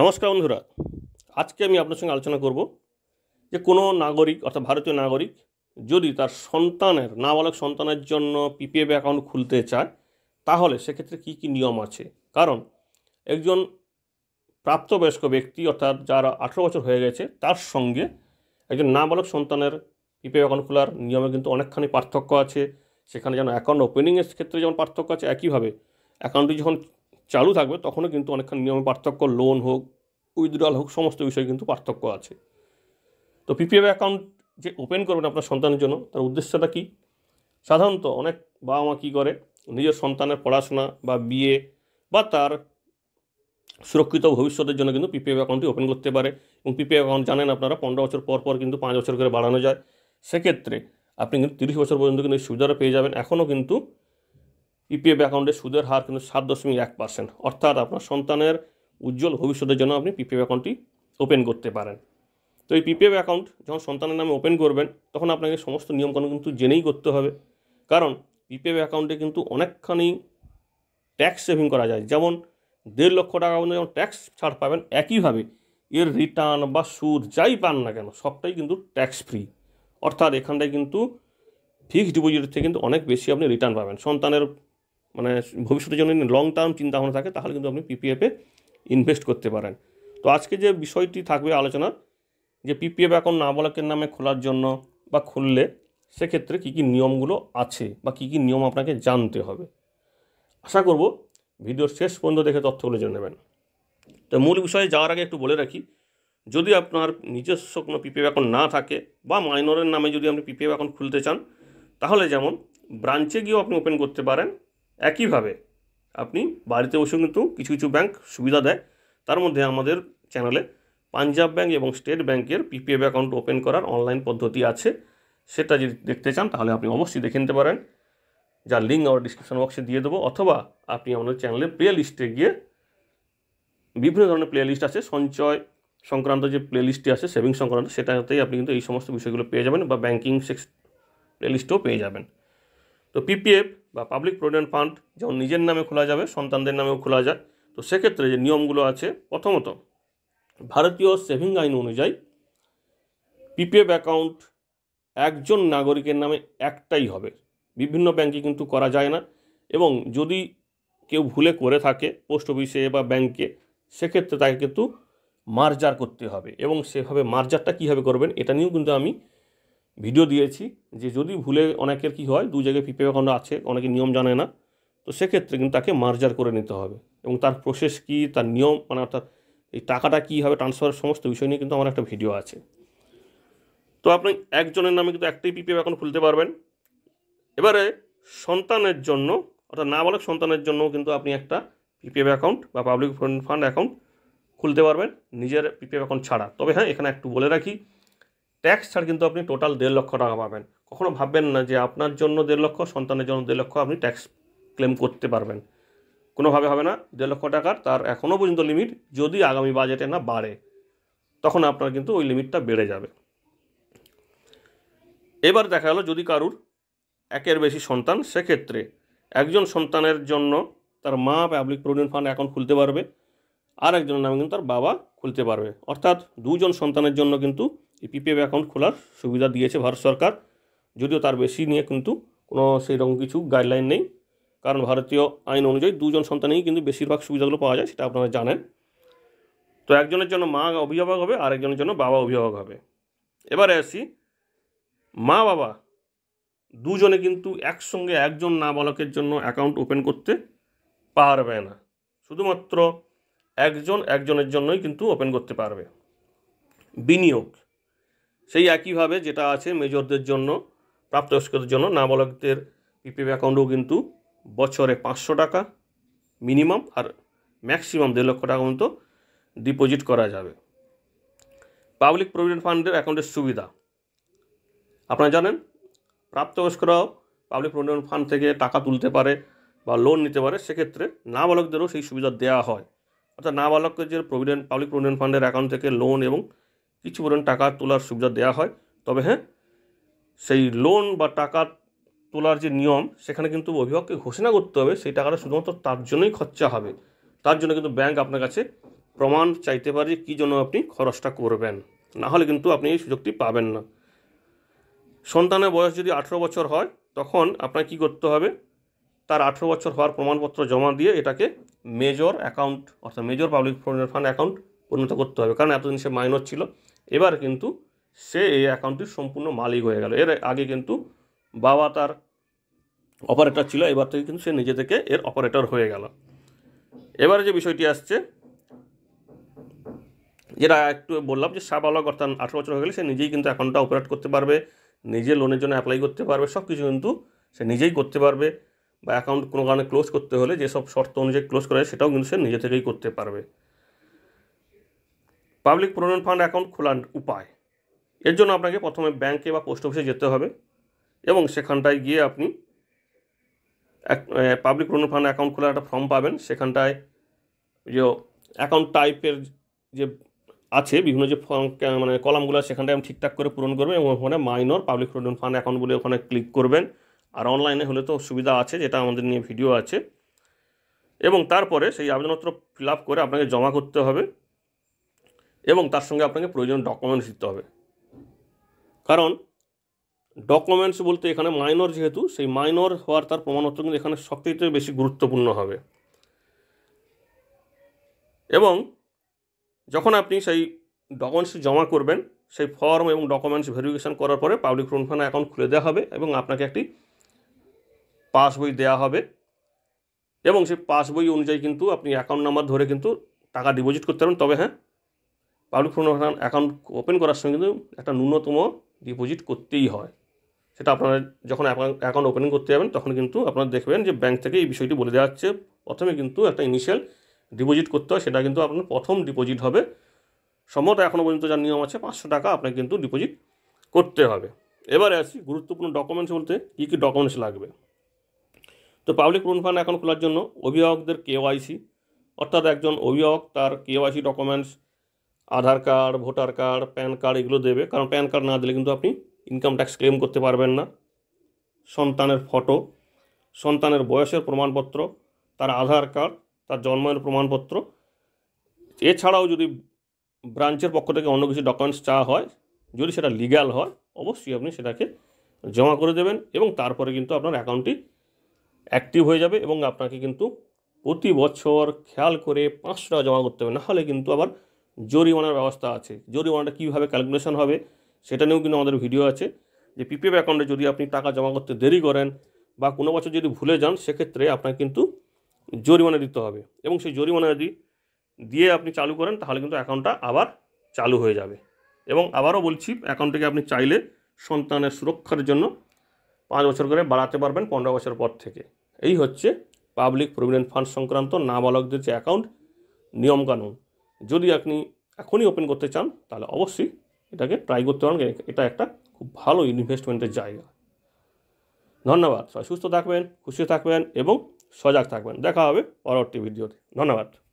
নমস্কার বন্ধুরা আজকে আমি আপনার সঙ্গে আলোচনা করব যে কোনো নাগরিক অর্থাৎ ভারতীয় নাগরিক যদি তার সন্তানের নাবালক সন্তানের জন্য পিপিএফ অ্যাকাউন্ট খুলতে চায় তাহলে সেক্ষেত্রে কী কী নিয়ম আছে কারণ একজন প্রাপ্তবয়স্ক ব্যক্তি অর্থাৎ যারা আঠেরো বছর হয়ে গেছে তার সঙ্গে একজন নাবালক সন্তানের পিপিএফ অ্যাকাউন্ট খোলার নিয়মে কিন্তু অনেকখানি পার্থক্য আছে সেখানে যেন অ্যাকাউন্ট ওপেনিংয়ের ক্ষেত্রে যেমন পার্থক্য আছে একইভাবে অ্যাকাউন্টটি যখন চালু থাকবে তখনও কিন্তু অনেকখানি নিয়মে পার্থক্য লোন হোক উইথড্রল হোক সমস্ত বিষয়ে কিন্তু পার্থক্য আছে তো পিপিএফ অ্যাকাউন্ট যে ওপেন করবেন আপনার সন্তানের জন্য তার উদ্দেশ্যটা কী সাধারণত অনেক বাবা মা কী করে নিজের সন্তানের পড়াশোনা বা বিয়ে বা তার সুরক্ষিত ভবিষ্যতের জন্য কিন্তু পিপিএফ অ্যাকাউন্টটি ওপেন করতে পারে এবং পিপিএফ অ্যাকাউন্ট জানেন আপনারা পনেরো বছর পর পর কিন্তু পাঁচ বছর করে বাড়ানো যায় সেক্ষেত্রে আপনি কিন্তু তিরিশ বছর পর্যন্ত কিন্তু এই সুবিধাটা পেয়ে যাবেন এখনও কিন্তু পিপিএফ অ্যাকাউন্টের সুদের হার কিন্তু সাত দশমিক এক পার্সেন্ট অর্থাৎ আপনার সন্তানের উজ্জ্বল ভবিষ্যতের জন্য আপনি পিপিএফ অ্যাকাউন্টটি ওপেন করতে পারেন তো এই পিপিএফ অ্যাকাউন্ট যখন সন্তানের নামে ওপেন করবেন তখন আপনাকে সমস্ত নিয়মকানুন কিন্তু জেনেই করতে হবে কারণ পিপিএফ অ্যাকাউন্টে কিন্তু অনেকখানি ট্যাক্স সেভিং করা যায় যেমন দেড় লক্ষ টাকা পর্যন্ত যেমন ট্যাক্স ছাড় পাবেন একইভাবে এর রিটার্ন বা সুদ যাই পান না কেন সবটাই কিন্তু ট্যাক্স ফ্রি অর্থাৎ এখানটায় কিন্তু ফিক্সড ডিপোজিট থেকে কিন্তু অনেক বেশি আপনি রিটার্ন পাবেন সন্তানের মানে ভবিষ্যতের জন্য লং টার্ম চিন্তাভাবনা থাকে তাহলে কিন্তু আপনি পিপিএফে ইনভেস্ট করতে পারেন তো আজকে যে বিষয়টি থাকবে আলোচনার যে পিপিএফ অ্যাকাউন্ট নাবালকের নামে খোলার জন্য বা খুললে সেক্ষেত্রে কী কী নিয়মগুলো আছে বা কী কী নিয়ম আপনাকে জানতে হবে আশা করব ভিডিওর শেষ পর্যন্ত দেখে তথ্যগুলো জেনে নেবেন তো মূল বিষয়ে যাওয়ার আগে একটু বলে রাখি যদি আপনার নিজস্ব কোনো পিপিএফ অ্যাকাউন্ট না থাকে বা মাইনরের নামে যদি আপনি পিপিএফ অ্যাকাউন্ট খুলতে চান তাহলে যেমন ব্রাঞ্চে গিয়েও আপনি ওপেন করতে পারেন একইভাবে আপনি বাড়িতে বসেও কিন্তু কিছু কিছু ব্যাংক সুবিধা দেয় তার মধ্যে আমাদের চ্যানেলে পাঞ্জাব ব্যাঙ্ক এবং স্টেট ব্যাংকের পিপিএফ অ্যাকাউন্ট ওপেন করার অনলাইন পদ্ধতি আছে সেটা যদি দেখতে চান তাহলে আপনি অবশ্যই দেখে নিতে পারেন যার লিঙ্ক আমার ডিসক্রিপশন বক্সে দিয়ে দেবো অথবা আপনি আমাদের চ্যানেলের প্লে লিস্টে গিয়ে বিভিন্ন ধরনের প্লে লিস্ট আছে সঞ্চয় সংক্রান্ত যে প্লে লিস্টটি আছে সেভিংস সংক্রান্ত সেটাতেই আপনি কিন্তু এই সমস্ত বিষয়গুলো পেয়ে যাবেন বা ব্যাঙ্কিং সেক্স প্লে লিস্টও পেয়ে যাবেন তো পিপিএফ বা পাবলিক প্রভিডেন্ট ফান্ড যেমন নিজের নামে খোলা যাবে সন্তানদের নামেও খোলা যায় তো সেক্ষেত্রে যে নিয়মগুলো আছে প্রথমত ভারতীয় সেভিং আইন অনুযায়ী পিপিএফ অ্যাকাউন্ট একজন নাগরিকের নামে একটাই হবে বিভিন্ন ব্যাংকে কিন্তু করা যায় না এবং যদি কেউ ভুলে করে থাকে পোস্ট অফিসে বা ব্যাংকে সেক্ষেত্রে তাকে কিন্তু মার্জার করতে হবে এবং সেভাবে মার্জারটা কীভাবে করবেন এটা নিয়েও কিন্তু আমি ভিডিও দিয়েছি যে যদি ভুলে অনেকের কি হয় দু জায়গায় পিপি অ্যাকাউন্ট আছে অনেকে নিয়ম জানে না তো সেক্ষেত্রে কিন্তু তাকে মার্জার করে নিতে হবে এবং তার প্রসেস কি তার নিয়ম মানে অর্থাৎ এই টাকাটা কীভাবে ট্রান্সফার সমস্ত বিষয় নিয়ে কিন্তু আমার একটা ভিডিও আছে তো আপনি একজনের নামে কিন্তু একটাই পিপিএফ অ্যাকাউন্ট খুলতে পারবেন এবারে সন্তানের জন্য অর্থাৎ না বলে সন্তানের জন্য কিন্তু আপনি একটা পিপিএফ অ্যাকাউন্ট বা পাবলিক ফান্ড অ্যাকাউন্ট খুলতে পারবেন নিজের পিপিএফ অ্যাকাউন্ট ছাড়া তবে হ্যাঁ এখানে একটু বলে রাখি ট্যাক্স ছাড় কিন্তু আপনি টোটাল দেড় লক্ষ টাকা পাবেন কখনো ভাববেন না যে আপনার জন্য দেড় লক্ষ সন্তানের জন্য দেড় লক্ষ আপনি ট্যাক্স ক্লেম করতে পারবেন কোনোভাবে হবে না দেড় লক্ষ টাকার তার এখনও পর্যন্ত লিমিট যদি আগামী বাজেটে না বাড়ে তখন আপনার কিন্তু ওই লিমিটটা বেড়ে যাবে এবার দেখা গেল যদি কারুর একের বেশি সন্তান সেক্ষেত্রে একজন সন্তানের জন্য তার মা পাবলিক প্রভিডেন্ট ফান্ড অ্যাকাউন্ট খুলতে পারবে আর একজনের নামে কিন্তু তার বাবা খুলতে পারবে অর্থাৎ দুজন সন্তানের জন্য কিন্তু এই পিপিএফ অ্যাকাউন্ট খোলার সুবিধা দিয়েছে ভারত সরকার যদিও তার বেশি নিয়ে কিন্তু কোনো সেই রকম কিছু গাইডলাইন নেই কারণ ভারতীয় আইন অনুযায়ী দুজন সন্তানেই কিন্তু বেশিরভাগ সুবিধাগুলো পাওয়া যায় সেটা আপনারা জানেন তো একজনের জন্য মা অভিভাবক হবে আর একজনের জন্য বাবা অভিভাবক হবে এবারে আসি মা বাবা দুজনে কিন্তু একসঙ্গে একজন নাবালকের জন্য অ্যাকাউন্ট ওপেন করতে পারবে না শুধুমাত্র একজন একজনের জন্যই কিন্তু ওপেন করতে পারবে বিনিয়োগ সেই একইভাবে যেটা আছে মেজরদের জন্য প্রাপ্তবয়স্কদের জন্য নাবালকদের পিপিএফ অ্যাকাউন্টেও কিন্তু বছরে পাঁচশো টাকা মিনিমাম আর ম্যাক্সিমাম দেড় লক্ষ টাকা পর্যন্ত ডিপোজিট করা যাবে পাবলিক প্রভিডেন্ট ফান্ডের অ্যাকাউন্টের সুবিধা আপনারা জানেন প্রাপ্তবয়স্করাও পাবলিক প্রভিডেন্ট ফান্ড থেকে টাকা তুলতে পারে বা লোন নিতে পারে সেক্ষেত্রে নাবালকদেরও সেই সুবিধা দেওয়া হয় অর্থাৎ যে প্রভিডেন্ট পাবলিক প্রভিডেন্ট ফান্ডের অ্যাকাউন্ট থেকে লোন এবং কিছু পরিমাণ টাকা তোলার সুবিধা দেওয়া হয় তবে হ্যাঁ সেই লোন বা টাকা তোলার যে নিয়ম সেখানে কিন্তু অভিভাবককে ঘোষণা করতে হবে সেই টাকাটা শুধুমাত্র তার জন্যই খরচা হবে তার জন্য কিন্তু ব্যাংক আপনার কাছে প্রমাণ চাইতে পারে যে কী জন্য আপনি খরচটা করবেন না হলে কিন্তু আপনি এই সুযোগটি পাবেন না সন্তানের বয়স যদি আঠেরো বছর হয় তখন আপনার কি করতে হবে তার আঠেরো বছর হওয়ার প্রমাণপত্র জমা দিয়ে এটাকে মেজর অ্যাকাউন্ট অর্থাৎ মেজর পাবলিক ফান্ড অ্যাকাউন্ট পরিণত করতে হবে কারণ এতদিন সে মাইনর ছিল এবার কিন্তু সে এই অ্যাকাউন্টটির সম্পূর্ণ মালিক হয়ে গেল এর আগে কিন্তু বাবা তার অপারেটর ছিল এবার থেকে কিন্তু সে নিজে থেকে এর অপারেটর হয়ে গেল এবারে যে বিষয়টি আসছে যেটা একটু বললাম যে সাবালক অর্থাৎ আঠেরো বছর হয়ে গেলে সে নিজেই কিন্তু অ্যাকাউন্টটা অপারেট করতে পারবে নিজে লোনের জন্য অ্যাপ্লাই করতে পারবে সব কিছু কিন্তু সে নিজেই করতে পারবে বা অ্যাকাউন্ট কোনো কারণে ক্লোজ করতে হলে যেসব শর্ত অনুযায়ী ক্লোজ করা সেটাও কিন্তু সে নিজে থেকেই করতে পারবে পাবলিক প্রভিডেন্ট ফান্ড অ্যাকাউন্ট খোলার উপায় এর জন্য আপনাকে প্রথমে ব্যাংকে বা পোস্ট অফিসে যেতে হবে এবং সেখানটায় গিয়ে আপনি এক পাবলিক প্রভিডেন্ট ফান্ড অ্যাকাউন্ট খোলার একটা ফর্ম পাবেন সেখানটায় যে অ্যাকাউন্ট টাইপের যে আছে বিভিন্ন যে ফর্ম মানে কলামগুলো সেখানটায় ঠিকঠাক করে পূরণ করবেন এবং ওখানে minor public provident fund account বলে ওখানে ক্লিক করবেন আর অনলাইনে হলে তো সুবিধা আছে যেটা আমাদের নিয়ে ভিডিও আছে এবং তারপরে সেই আবেদনপত্র ফিল আপ করে আপনাকে জমা করতে হবে এবং তার সঙ্গে আপনাকে প্রয়োজন ডকুমেন্টস দিতে হবে কারণ ডকুমেন্টস বলতে এখানে মাইনর যেহেতু সেই মাইনর হওয়ার তার প্রমাণপত্র কিন্তু এখানে সবথেকে বেশি গুরুত্বপূর্ণ হবে এবং যখন আপনি সেই ডকুমেন্টস জমা করবেন সেই ফর্ম এবং ডকুমেন্টস ভেরিফিকেশান করার পরে পাবলিক প্রুনফান অ্যাকাউন্ট খুলে দেওয়া হবে এবং আপনাকে একটি পাসবই দেওয়া হবে এবং সেই পাসবই অনুযায়ী কিন্তু আপনি অ্যাকাউন্ট নাম্বার ধরে কিন্তু টাকা ডিপোজিট করতে পারবেন তবে হ্যাঁ পাবলিক ফান্ড অ্যাকাউন্ট ওপেন করার সময় কিন্তু একটা ন্যূনতম ডিপোজিট করতেই হয় সেটা আপনারা যখন অ্যাকাউন্ট ওপেনিং করতে যাবেন তখন কিন্তু আপনারা দেখবেন যে ব্যাংক থেকে এই বিষয়টি বলে দেওয়া হচ্ছে প্রথমে কিন্তু একটা ইনিশিয়াল ডিপোজিট করতে হয় সেটা কিন্তু আপনার প্রথম ডিপোজিট হবে সম্ভবত এখনও পর্যন্ত যার নিয়ম আছে পাঁচশো টাকা আপনাকে কিন্তু ডিপোজিট করতে হবে এবারে আসি গুরুত্বপূর্ণ ডকুমেন্টস বলতে কী কী ডকুমেন্টস লাগবে তো পাবলিক লোন ফান্ড অ্যাকাউন্ট খোলার জন্য অভিভাবকদের কেওয়াইসি অর্থাৎ একজন অভিভাবক তার KYC documents Aadhaar card voter card PAN card এগুলো দেবে কারণ প্যান কার্ড না দিলে কিন্তু আপনি ইনকাম ট্যাক্স ক্লেম করতে পারবেন না সন্তানের ফটো সন্তানের বয়সের প্রমাণপত্র তার আধার কার্ড তার জন্মের প্রমাণপত্র এছাড়াও যদি ব্রাঞ্চের পক্ষ থেকে অন্য কিছু ডকুমেন্টস চাওয়া হয় যদি সেটা লিগ্যাল হয় অবশ্যই আপনি সেটাকে জমা করে দেবেন এবং তারপরে কিন্তু আপনার অ্যাকাউন্টটি অ্যাক্টিভ হয়ে যাবে এবং আপনাকে কিন্তু প্রতি বছর খেয়াল করে পাঁচশো টাকা জমা করতে হবে নাহলে কিন্তু আবার জরিমানার ব্যবস্থা আছে জরিমানাটা কীভাবে ক্যালকুলেশন হবে সেটা নিয়েও কিন্তু আমাদের ভিডিও আছে যে পিপিএফ অ্যাকাউন্টে যদি আপনি টাকা জমা করতে দেরি করেন বা কোনো বছর যদি ভুলে যান সেক্ষেত্রে আপনাকে কিন্তু জরিমানা দিতে হবে এবং সেই জরিমানা যদি দিয়ে আপনি চালু করেন তাহলে কিন্তু অ্যাকাউন্টটা আবার চালু হয়ে যাবে এবং আবারও বলছি অ্যাকাউন্টটিকে আপনি চাইলে সন্তানের সুরক্ষার জন্য পাঁচ বছর করে বাড়াতে পারবেন পনেরো বছর পর থেকে এই হচ্ছে পাবলিক প্রভিডেন্ট ফান্ড সংক্রান্ত নাবালকদের যে অ্যাকাউন্ট নিয়মকানুন যদি আপনি এখনই ওপেন করতে চান তাহলে অবশ্যই এটাকে ট্রাই করতে পারেন এটা একটা খুব ভালো ইনভেস্টমেন্টের জায়গা ধন্যবাদ সবাই সুস্থ থাকবেন খুশি থাকবেন এবং সজাগ থাকবেন দেখা হবে পরবর্তী ভিডিওতে ধন্যবাদ